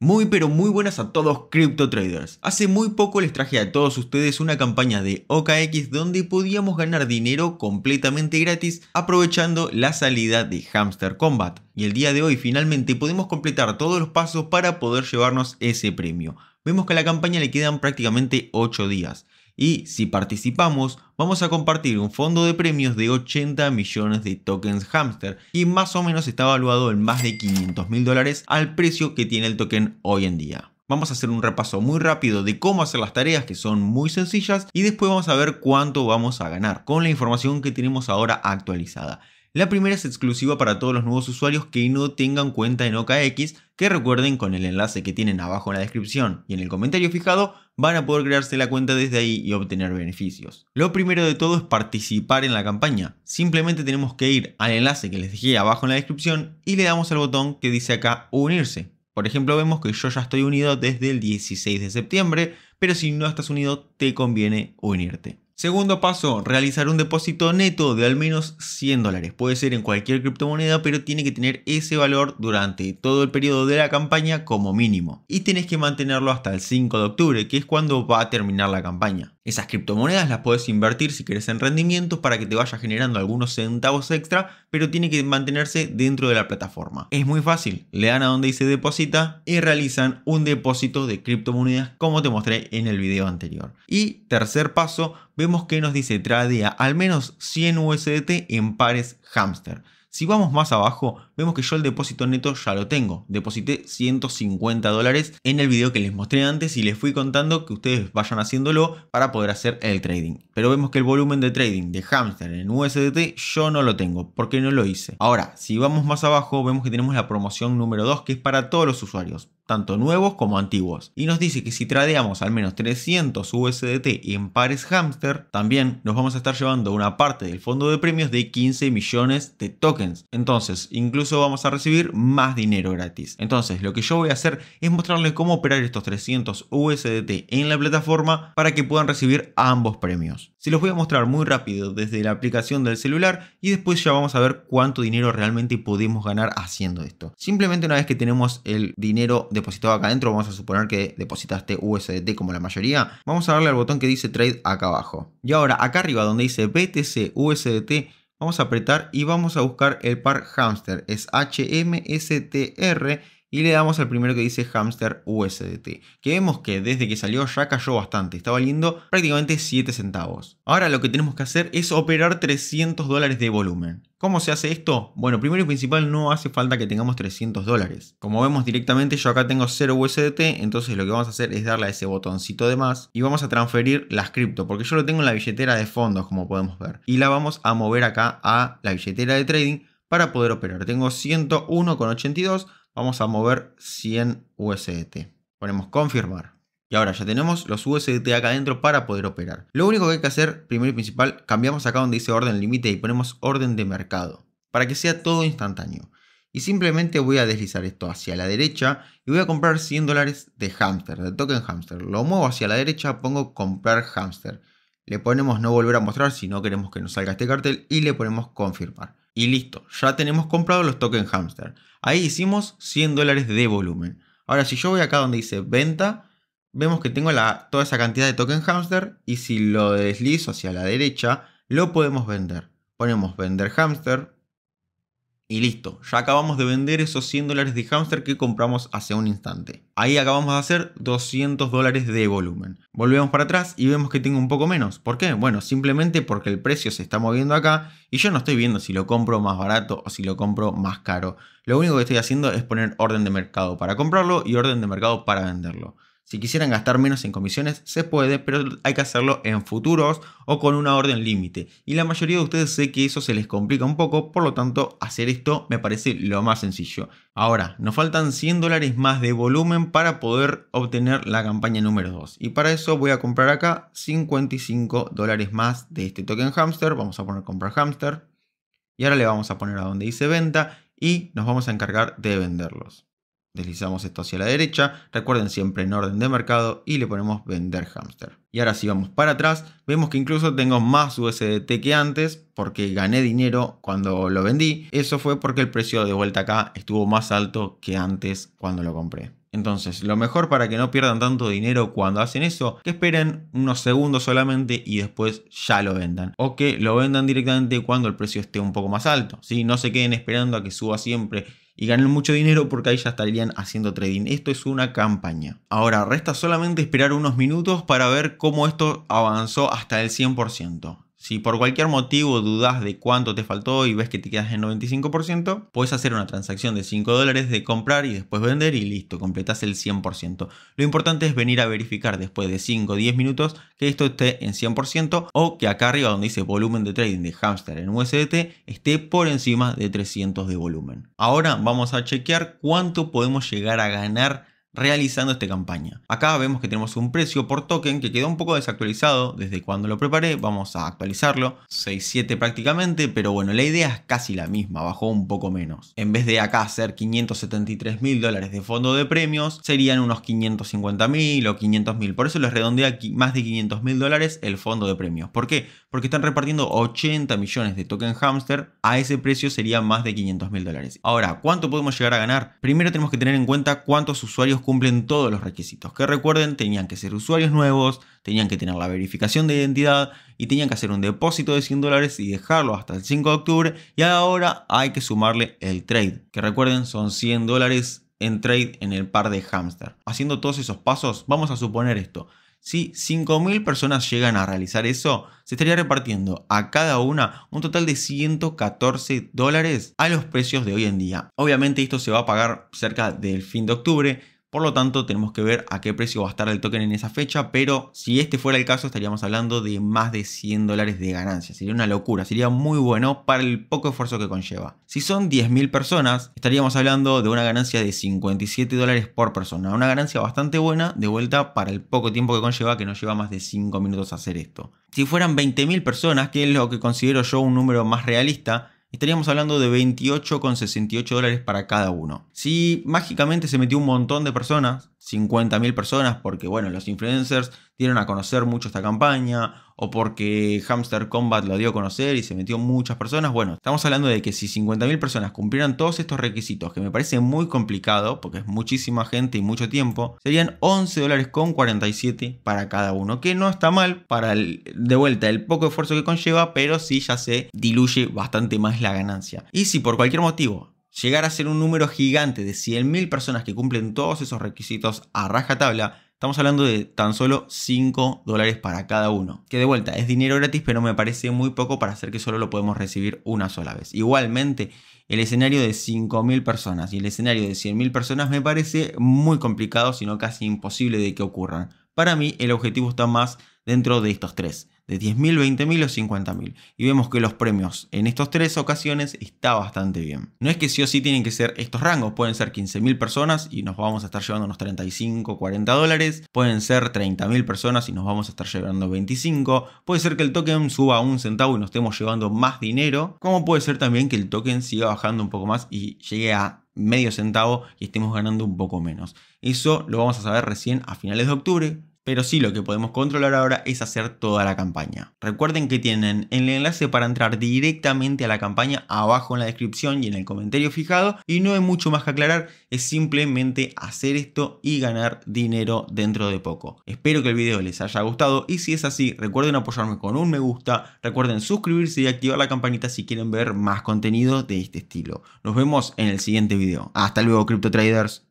Muy pero muy buenas a todos crypto traders. Hace muy poco les traje a todos ustedes una campaña de OKX donde podíamos ganar dinero completamente gratis aprovechando la salida de Hamster Combat. Y el día de hoy finalmente podemos completar todos los pasos para poder llevarnos ese premio. Vemos que a la campaña le quedan prácticamente 8 días. Y si participamos, vamos a compartir un fondo de premios de 80 millones de tokens hamster y más o menos está evaluado en más de 500 mil dólares al precio que tiene el token hoy en día. Vamos a hacer un repaso muy rápido de cómo hacer las tareas que son muy sencillas y después vamos a ver cuánto vamos a ganar con la información que tenemos ahora actualizada. La primera es exclusiva para todos los nuevos usuarios que no tengan cuenta en OKX, que recuerden con el enlace que tienen abajo en la descripción y en el comentario fijado van a poder crearse la cuenta desde ahí y obtener beneficios. Lo primero de todo es participar en la campaña. Simplemente tenemos que ir al enlace que les dejé abajo en la descripción y le damos al botón que dice acá unirse. Por ejemplo, vemos que yo ya estoy unido desde el 16 de septiembre, pero si no estás unido te conviene unirte. Segundo paso, realizar un depósito neto de al menos 100 dólares. Puede ser en cualquier criptomoneda, pero tiene que tener ese valor durante todo el periodo de la campaña como mínimo. Y tienes que mantenerlo hasta el 5 de octubre, que es cuando va a terminar la campaña. Esas criptomonedas las puedes invertir si querés en rendimientos para que te vaya generando algunos centavos extra, pero tiene que mantenerse dentro de la plataforma. Es muy fácil, le dan a donde dice deposita y realizan un depósito de criptomonedas como te mostré en el video anterior. Y tercer paso, vemos que nos dice tradea al menos 100 USDT en pares hamster. Si vamos más abajo, vemos que yo el depósito neto ya lo tengo. Deposité 150 dólares en el video que les mostré antes y les fui contando que ustedes vayan haciéndolo para poder hacer el trading. Pero vemos que el volumen de trading de hamster en USDT yo no lo tengo porque no lo hice. Ahora, si vamos más abajo, vemos que tenemos la promoción número 2 que es para todos los usuarios tanto nuevos como antiguos. Y nos dice que si tradeamos al menos 300 USDT en pares hamster, también nos vamos a estar llevando una parte del fondo de premios de 15 millones de tokens. Entonces, incluso vamos a recibir más dinero gratis. Entonces, lo que yo voy a hacer es mostrarles cómo operar estos 300 USDT en la plataforma para que puedan recibir ambos premios. Se los voy a mostrar muy rápido desde la aplicación del celular y después ya vamos a ver cuánto dinero realmente podemos ganar haciendo esto. Simplemente una vez que tenemos el dinero depositado acá adentro, vamos a suponer que depositaste USDT como la mayoría, vamos a darle al botón que dice Trade acá abajo. Y ahora acá arriba donde dice BTC USDT, vamos a apretar y vamos a buscar el par hamster, es HMSTR y le damos al primero que dice Hamster USDT, que vemos que desde que salió ya cayó bastante, está valiendo prácticamente 7 centavos. Ahora lo que tenemos que hacer es operar 300 dólares de volumen. ¿Cómo se hace esto? Bueno, primero y principal no hace falta que tengamos 300 dólares. Como vemos directamente yo acá tengo 0 USDT, entonces lo que vamos a hacer es darle a ese botoncito de más y vamos a transferir las cripto, porque yo lo tengo en la billetera de fondos como podemos ver. Y la vamos a mover acá a la billetera de trading para poder operar. Tengo 101,82 Vamos a mover 100 USDT. Ponemos confirmar. Y ahora ya tenemos los USDT acá adentro para poder operar. Lo único que hay que hacer, primero y principal, cambiamos acá donde dice orden límite y ponemos orden de mercado. Para que sea todo instantáneo. Y simplemente voy a deslizar esto hacia la derecha y voy a comprar 100 dólares de hamster, de token hamster. Lo muevo hacia la derecha, pongo comprar hamster. Le ponemos no volver a mostrar si no queremos que nos salga este cartel y le ponemos confirmar. Y listo, ya tenemos comprado los tokens hamster. Ahí hicimos 100 dólares de volumen. Ahora, si yo voy acá donde dice venta, vemos que tengo la, toda esa cantidad de token hamster y si lo deslizo hacia la derecha, lo podemos vender. Ponemos vender hamster, y listo, ya acabamos de vender esos 100 dólares de hamster que compramos hace un instante. Ahí acabamos de hacer 200 dólares de volumen. Volvemos para atrás y vemos que tengo un poco menos. ¿Por qué? Bueno, simplemente porque el precio se está moviendo acá y yo no estoy viendo si lo compro más barato o si lo compro más caro. Lo único que estoy haciendo es poner orden de mercado para comprarlo y orden de mercado para venderlo. Si quisieran gastar menos en comisiones, se puede, pero hay que hacerlo en futuros o con una orden límite. Y la mayoría de ustedes sé que eso se les complica un poco, por lo tanto, hacer esto me parece lo más sencillo. Ahora, nos faltan 100 dólares más de volumen para poder obtener la campaña número 2. Y para eso voy a comprar acá 55 dólares más de este token hamster. Vamos a poner comprar hamster. Y ahora le vamos a poner a donde dice venta y nos vamos a encargar de venderlos. Deslizamos esto hacia la derecha, recuerden siempre en orden de mercado y le ponemos vender hamster. Y ahora si vamos para atrás, vemos que incluso tengo más USDT que antes porque gané dinero cuando lo vendí. Eso fue porque el precio de vuelta acá estuvo más alto que antes cuando lo compré. Entonces, lo mejor para que no pierdan tanto dinero cuando hacen eso, que esperen unos segundos solamente y después ya lo vendan. O que lo vendan directamente cuando el precio esté un poco más alto. ¿sí? No se queden esperando a que suba siempre y ganen mucho dinero porque ahí ya estarían haciendo trading. Esto es una campaña. Ahora, resta solamente esperar unos minutos para ver cómo esto avanzó hasta el 100%. Si por cualquier motivo dudas de cuánto te faltó y ves que te quedas en 95%, puedes hacer una transacción de 5 dólares de comprar y después vender y listo, completas el 100%. Lo importante es venir a verificar después de 5 o 10 minutos que esto esté en 100% o que acá arriba donde dice volumen de trading de hamster en USDT esté por encima de 300 de volumen. Ahora vamos a chequear cuánto podemos llegar a ganar realizando esta campaña. Acá vemos que tenemos un precio por token que quedó un poco desactualizado desde cuando lo preparé, vamos a actualizarlo, 6.7 prácticamente, pero bueno, la idea es casi la misma, bajó un poco menos. En vez de acá hacer 573 mil dólares de fondo de premios, serían unos 550 mil o 500 mil, por eso les redondeé aquí más de 500 mil dólares el fondo de premios. ¿Por qué? Porque están repartiendo 80 millones de token hamster, a ese precio sería más de 500 mil dólares. Ahora, ¿cuánto podemos llegar a ganar? Primero tenemos que tener en cuenta cuántos usuarios cumplen todos los requisitos. Que recuerden, tenían que ser usuarios nuevos, tenían que tener la verificación de identidad y tenían que hacer un depósito de 100 dólares y dejarlo hasta el 5 de octubre. Y ahora hay que sumarle el trade, que recuerden son 100 dólares en trade en el par de hamster. Haciendo todos esos pasos, vamos a suponer esto. Si 5.000 personas llegan a realizar eso, se estaría repartiendo a cada una un total de 114 dólares a los precios de hoy en día. Obviamente esto se va a pagar cerca del fin de octubre, por lo tanto, tenemos que ver a qué precio va a estar el token en esa fecha, pero si este fuera el caso, estaríamos hablando de más de 100 dólares de ganancia. Sería una locura, sería muy bueno para el poco esfuerzo que conlleva. Si son 10.000 personas, estaríamos hablando de una ganancia de 57 dólares por persona. Una ganancia bastante buena, de vuelta, para el poco tiempo que conlleva, que no lleva más de 5 minutos hacer esto. Si fueran 20.000 personas, que es lo que considero yo un número más realista, Estaríamos hablando de 28,68 dólares para cada uno. Si mágicamente se metió un montón de personas 50.000 personas porque, bueno, los influencers dieron a conocer mucho esta campaña o porque Hamster Combat lo dio a conocer y se metió muchas personas. Bueno, estamos hablando de que si 50.000 personas cumplieran todos estos requisitos, que me parece muy complicado porque es muchísima gente y mucho tiempo, serían 11 dólares con 47 para cada uno, que no está mal para, el, de vuelta, el poco esfuerzo que conlleva, pero sí ya se diluye bastante más la ganancia. Y si por cualquier motivo llegar a ser un número gigante de 100.000 personas que cumplen todos esos requisitos a rajatabla, estamos hablando de tan solo 5 dólares para cada uno. Que de vuelta, es dinero gratis, pero me parece muy poco para hacer que solo lo podemos recibir una sola vez. Igualmente, el escenario de 5.000 personas y el escenario de 100.000 personas me parece muy complicado, sino casi imposible de que ocurran. Para mí, el objetivo está más dentro de estos tres de 10.000, 20.000 o 50.000. Y vemos que los premios en estas tres ocasiones está bastante bien. No es que sí o sí tienen que ser estos rangos, pueden ser 15.000 personas y nos vamos a estar llevando unos 35, 40 dólares, pueden ser 30.000 personas y nos vamos a estar llevando 25, puede ser que el token suba un centavo y nos estemos llevando más dinero, como puede ser también que el token siga bajando un poco más y llegue a medio centavo y estemos ganando un poco menos. Eso lo vamos a saber recién a finales de octubre, pero sí lo que podemos controlar ahora es hacer toda la campaña. Recuerden que tienen el enlace para entrar directamente a la campaña abajo en la descripción y en el comentario fijado. Y no hay mucho más que aclarar, es simplemente hacer esto y ganar dinero dentro de poco. Espero que el video les haya gustado y si es así, recuerden apoyarme con un me gusta, recuerden suscribirse y activar la campanita si quieren ver más contenido de este estilo. Nos vemos en el siguiente video. Hasta luego, Crypto Traders.